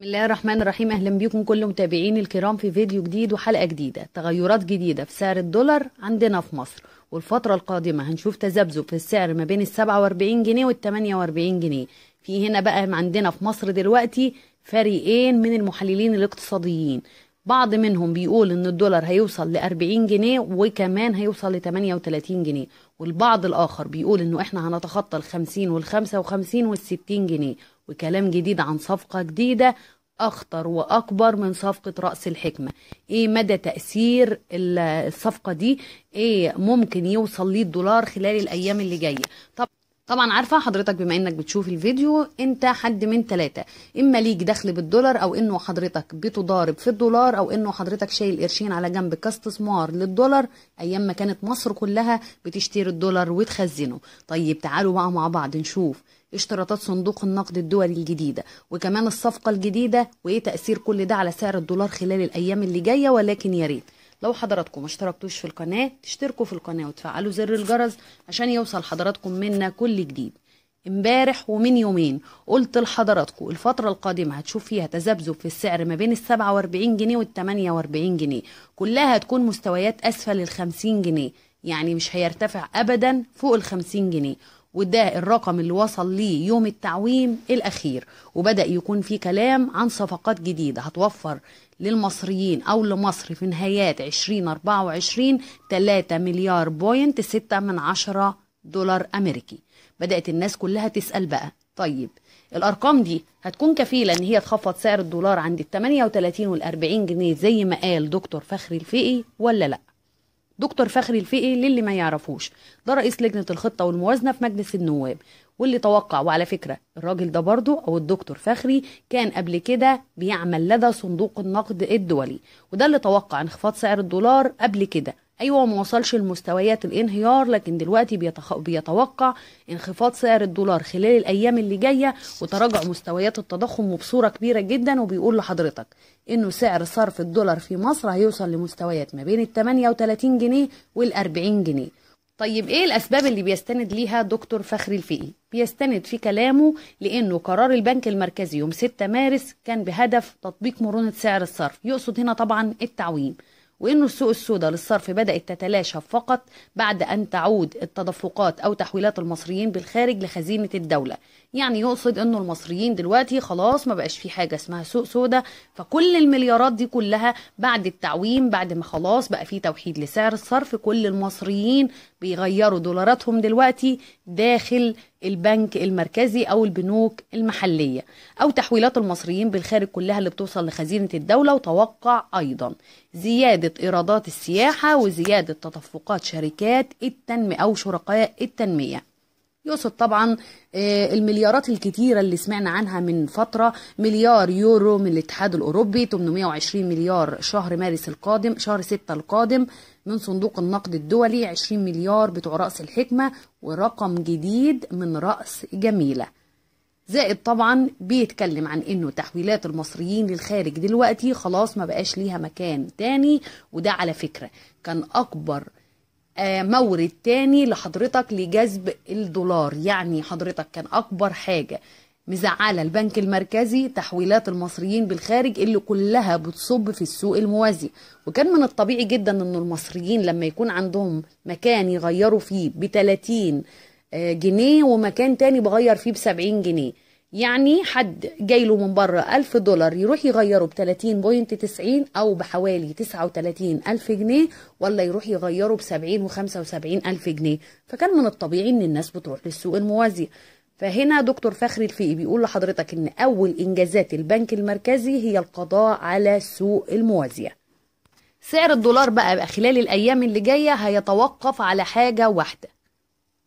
بسم الله الرحمن الرحيم اهلا بيكم كل متابعيني الكرام في فيديو جديد وحلقه جديده تغيرات جديده في سعر الدولار عندنا في مصر والفتره القادمه هنشوف تذبذب في السعر ما بين ال 47 جنيه وال 48 جنيه في هنا بقى عندنا في مصر دلوقتي فريقين من المحللين الاقتصاديين بعض منهم بيقول ان الدولار هيوصل ل 40 جنيه وكمان هيوصل ل 38 جنيه والبعض الاخر بيقول انه احنا هنتخطى ال 50 وال 55 وال 60 جنيه وكلام جديد عن صفقة جديدة أخطر وأكبر من صفقة رأس الحكمة إيه مدى تأثير الصفقة دي إيه ممكن يوصل ليه الدولار خلال الأيام اللي جاية طب طبعا عارفه حضرتك بما انك بتشوف الفيديو انت حد من ثلاثه اما ليك دخل بالدولار او انه حضرتك بتضارب في الدولار او انه حضرتك شايل قرشين على جنب كاستثمار للدولار ايام ما كانت مصر كلها بتشتري الدولار وتخزنه طيب تعالوا بقى مع بعض نشوف اشتراطات صندوق النقد الدولي الجديدة وكمان الصفقة الجديدة وإيه تأثير كل ده على سعر الدولار خلال الأيام اللي جاية ولكن يا ريت لو حضراتكم اشتركتوش في القناه تشتركوا في القناه وتفعلوا زر الجرس عشان يوصل حضراتكم منا كل جديد امبارح ومن يومين قلت لحضراتكم الفترة القادمة هتشوف فيها تذبذب في السعر ما بين ال 47 جنيه وال 48 جنيه كلها هتكون مستويات أسفل ال 50 جنيه يعني مش هيرتفع أبدا فوق ال 50 جنيه وده الرقم اللي وصل ليه يوم التعويم الأخير وبدأ يكون في كلام عن صفقات جديدة هتوفر للمصريين أو لمصر في نهايات 2024 3 مليار بوينت 6 من 10 دولار أمريكي بدأت الناس كلها تسأل بقى طيب الارقام دي هتكون كفيله ان هي تخفض سعر الدولار عند ال 38 وال 40 جنيه زي ما قال دكتور فخري الفقي ولا لا دكتور فخري الفقي للي ما يعرفوش ده رئيس لجنه الخطه والموازنه في مجلس النواب واللي توقع وعلى فكره الراجل ده برضه او الدكتور فخري كان قبل كده بيعمل لدى صندوق النقد الدولي وده اللي توقع انخفاض سعر الدولار قبل كده ايوه ما وصلش لمستويات الانهيار لكن دلوقتي بيتخ... بيتوقع انخفاض سعر الدولار خلال الايام اللي جايه وتراجع مستويات التضخم وبصوره كبيره جدا وبيقول لحضرتك انه سعر صرف الدولار في مصر هيوصل لمستويات ما بين ال 38 جنيه وال 40 جنيه طيب ايه الاسباب اللي بيستند ليها دكتور فخري الفقي بيستند في كلامه لانه قرار البنك المركزي يوم 6 مارس كان بهدف تطبيق مرونه سعر الصرف يقصد هنا طبعا التعويم وانه السوق السوداء للصرف بدأت تتلاشى فقط بعد أن تعود التدفقات أو تحويلات المصريين بالخارج لخزينة الدولة يعني يقصد أنه المصريين دلوقتي خلاص ما بقاش في حاجة اسمها سوق سوداء فكل المليارات دي كلها بعد التعويم بعد ما خلاص بقى في توحيد لسعر الصرف كل المصريين بيغيروا دولاراتهم دلوقتي داخل البنك المركزي او البنوك المحليه او تحويلات المصريين بالخارج كلها اللي بتوصل لخزينه الدوله وتوقع ايضا زياده ايرادات السياحه وزياده تدفقات شركات التنميه او شركاء التنميه يقصد طبعا آه، المليارات الكتيرة اللي سمعنا عنها من فترة مليار يورو من الاتحاد الأوروبي 820 مليار شهر مارس القادم شهر 6 القادم من صندوق النقد الدولي 20 مليار بتوع رأس الحكمة ورقم جديد من رأس جميلة زائد طبعا بيتكلم عن انه تحويلات المصريين للخارج دلوقتي خلاص ما بقاش ليها مكان تاني وده على فكرة كان اكبر آه، مورد تاني لحضرتك لجذب الدولار يعني حضرتك كان اكبر حاجه مزعله البنك المركزي تحويلات المصريين بالخارج اللي كلها بتصب في السوق الموازي وكان من الطبيعي جدا ان المصريين لما يكون عندهم مكان يغيروا فيه ب 30 آه، جنيه ومكان تاني بغير فيه ب 70 جنيه يعني حد جاي له من بره 1000 دولار يروح يغيره ب 30.90 او بحوالي 39 ألف جنيه ولا يروح يغيره ب 70 و75 ألف جنيه فكان من الطبيعي ان الناس بتروح للسوق الموازي فهنا دكتور فخري الفقي بيقول لحضرتك ان اول انجازات البنك المركزي هي القضاء على السوق الموازيه سعر الدولار بقى, بقى خلال الايام اللي جايه هيتوقف على حاجه واحده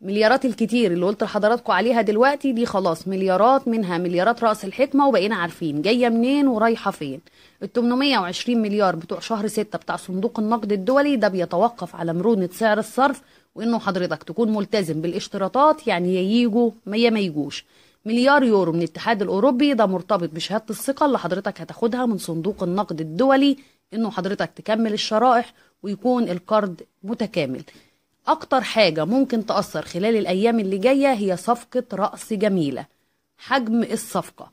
مليارات الكتير اللي قلت لحضراتكم عليها دلوقتي دي خلاص مليارات منها مليارات رأس الحكمة وبقينا عارفين جاية منين ورايحة فين ال 820 مليار بتوع شهر 6 بتاع صندوق النقد الدولي ده بيتوقف على مرونة سعر الصرف وانه حضرتك تكون ملتزم بالاشتراطات يعني يا ييجوا يا ما يجوش مليار يورو من الاتحاد الاوروبي ده مرتبط بشهاده الثقه اللي حضرتك هتاخدها من صندوق النقد الدولي انه حضرتك تكمل الشرائح ويكون القرض متكامل أكتر حاجة ممكن تأثر خلال الأيام اللي جاية هي صفقة رأس جميلة حجم الصفقة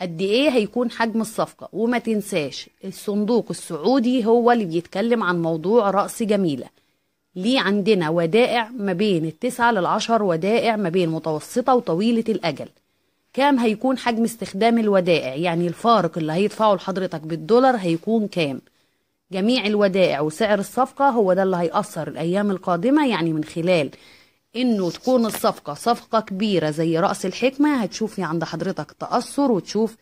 قد إيه هيكون حجم الصفقة وما تنساش الصندوق السعودي هو اللي بيتكلم عن موضوع رأس جميلة ليه عندنا ودائع ما بين التسعة للعشر ودائع ما بين متوسطة وطويلة الأجل كام هيكون حجم استخدام الودائع يعني الفارق اللي هيدفعه لحضرتك بالدولار هيكون كام جميع الودائع وسعر الصفقة هو ده اللي هيأثر الأيام القادمة يعني من خلال انه تكون الصفقة صفقة كبيرة زي رأس الحكمة هتشوفي عند حضرتك تأثر وتشوف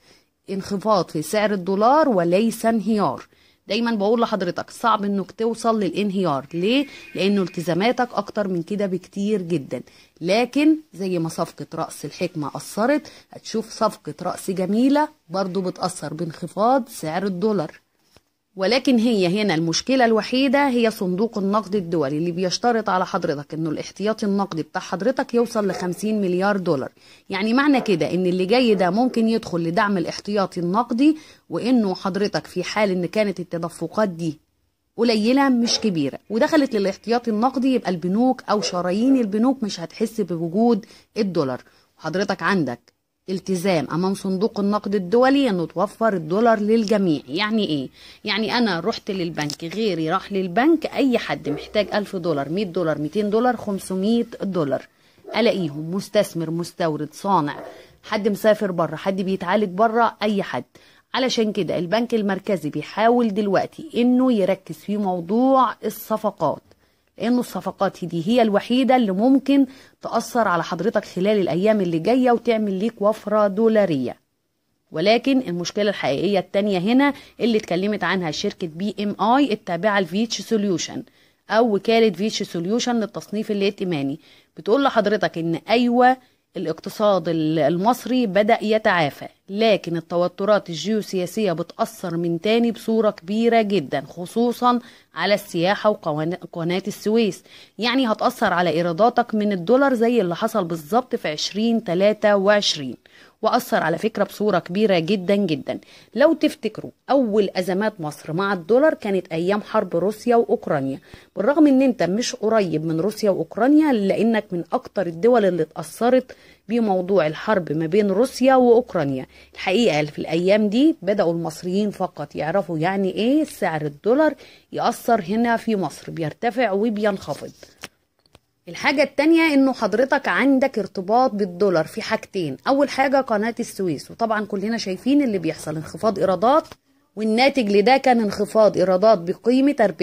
انخفاض في سعر الدولار وليس انهيار دايما بقول لحضرتك صعب انك توصل للانهيار ليه لانه التزاماتك اكتر من كده بكتير جدا لكن زي ما صفقة رأس الحكمة أثرت هتشوف صفقة رأس جميلة برضو بتأثر بانخفاض سعر الدولار ولكن هي هنا المشكلة الوحيدة هي صندوق النقد الدولي اللي بيشترط على حضرتك انه الاحتياطي النقدي بتاع حضرتك يوصل ل 50 مليار دولار يعني معنى كده ان اللي جاي ده ممكن يدخل لدعم الاحتياطي النقدي وانه حضرتك في حال ان كانت التدفقات دي قليله مش كبيره ودخلت للاحتياطي النقدي يبقى البنوك او شرايين البنوك مش هتحس بوجود الدولار وحضرتك عندك التزام امام صندوق النقد الدولي انه توفر الدولار للجميع يعني ايه يعني انا رحت للبنك غيري راح للبنك اي حد محتاج 1000 دولار 100 دولار 200 دولار 500 دولار الاقيهم مستثمر مستورد صانع حد مسافر بره حد بيتعالج بره اي حد علشان كده البنك المركزي بيحاول دلوقتي انه يركز في موضوع الصفقات انه الصفقات دي هي الوحيده اللي ممكن تاثر على حضرتك خلال الايام اللي جايه وتعمل ليك وفره دولاريه ولكن المشكله الحقيقيه التانية هنا اللي اتكلمت عنها شركه بي ام اي التابعه لفيتش سوليوشن او وكاله فيتش سوليوشن للتصنيف الائتماني بتقول لحضرتك ان ايوه الاقتصاد المصري بدأ يتعافى لكن التوترات الجيوسياسية بتأثر من تاني بصورة كبيرة جدا خصوصا على السياحة وقناة السويس يعني هتأثر على إيراداتك من الدولار زي اللي حصل بالظبط في 2023 واثر على فكره بصوره كبيره جدا جدا لو تفتكروا اول ازمات مصر مع الدولار كانت ايام حرب روسيا واوكرانيا بالرغم ان انت مش قريب من روسيا واوكرانيا لانك من اكتر الدول اللي اتاثرت بموضوع الحرب ما بين روسيا واوكرانيا الحقيقه في الايام دي بداوا المصريين فقط يعرفوا يعني ايه سعر الدولار ياثر هنا في مصر بيرتفع وبينخفض الحاجة التانية انه حضرتك عندك ارتباط بالدولار في حاجتين اول حاجة قناة السويس وطبعا كلنا شايفين اللي بيحصل انخفاض ايرادات والناتج لده كان انخفاض ايرادات بقيمة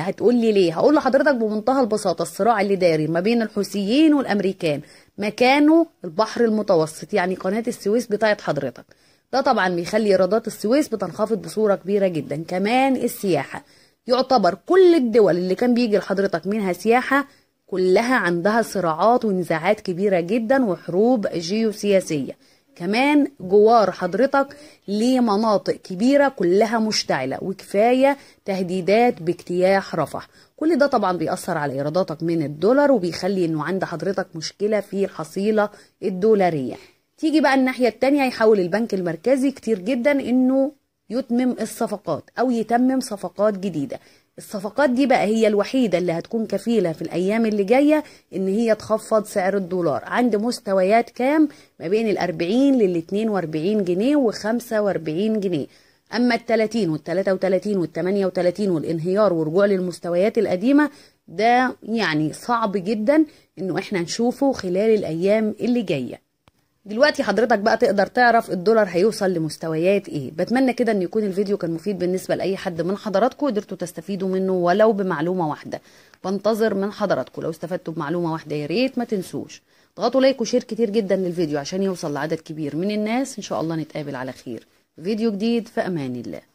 40% هتقول لي ليه هقول لحضرتك بمنتهى البساطة الصراع اللي داري ما بين الحوثيين والامريكان مكانه البحر المتوسط يعني قناة السويس بتاعت حضرتك ده طبعا بيخلي ايرادات السويس بتنخفض بصورة كبيرة جدا كمان السياحة يعتبر كل الدول اللي كان بيجي لحضرتك منها سياحة كلها عندها صراعات ونزاعات كبيرة جدا وحروب جيوسياسية كمان جوار حضرتك لمناطق كبيرة كلها مشتعلة وكفاية تهديدات باجتياح رفح كل ده طبعا بيأثر على إيراداتك من الدولار وبيخلي إنه عند حضرتك مشكلة في الحصيلة الدولارية تيجي بقى الناحية التانية يحاول البنك المركزي كتير جدا إنه يتمم الصفقات أو يتمم صفقات جديدة الصفقات دي بقى هي الوحيدة اللي هتكون كفيلة في الأيام اللي جاية إن هي تخفض سعر الدولار عند مستويات كام ما بين الأربعين للاتنين وأربعين جنيه وخمسة وأربعين جنيه أما التلاتين والتلاتة وتلاتين والتمانية وتلاتين والانهيار ورجوع للمستويات القديمة ده يعني صعب جدا إنه إحنا نشوفه خلال الأيام اللي جاية دلوقتي حضرتك بقى تقدر تعرف الدولار هيوصل لمستويات ايه بتمنى كده ان يكون الفيديو كان مفيد بالنسبه لاي حد من حضراتكم قدرتوا تستفيدوا منه ولو بمعلومه واحده بنتظر من حضراتكم لو استفدتوا بمعلومه واحده يا ريت ما تنسوش اضغطوا لايك وشير كتير جدا للفيديو عشان يوصل لعدد كبير من الناس ان شاء الله نتقابل على خير فيديو جديد في امان الله